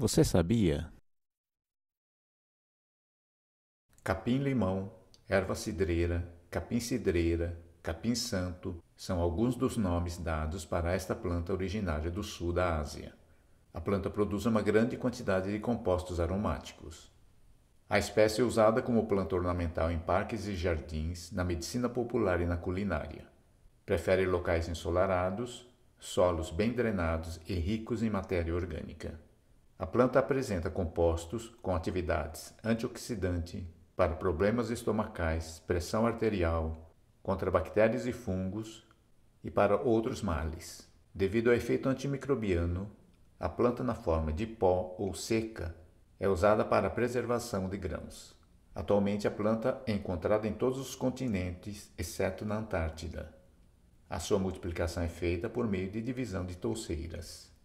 Você sabia? Capim-limão, erva cidreira, capim-cidreira, capim-santo são alguns dos nomes dados para esta planta originária do sul da Ásia. A planta produz uma grande quantidade de compostos aromáticos. A espécie é usada como planta ornamental em parques e jardins, na medicina popular e na culinária. Prefere locais ensolarados, solos bem drenados e ricos em matéria orgânica. A planta apresenta compostos com atividades antioxidante para problemas estomacais, pressão arterial, contra bactérias e fungos e para outros males. Devido ao efeito antimicrobiano, a planta na forma de pó ou seca é usada para a preservação de grãos. Atualmente a planta é encontrada em todos os continentes, exceto na Antártida. A sua multiplicação é feita por meio de divisão de touceiras.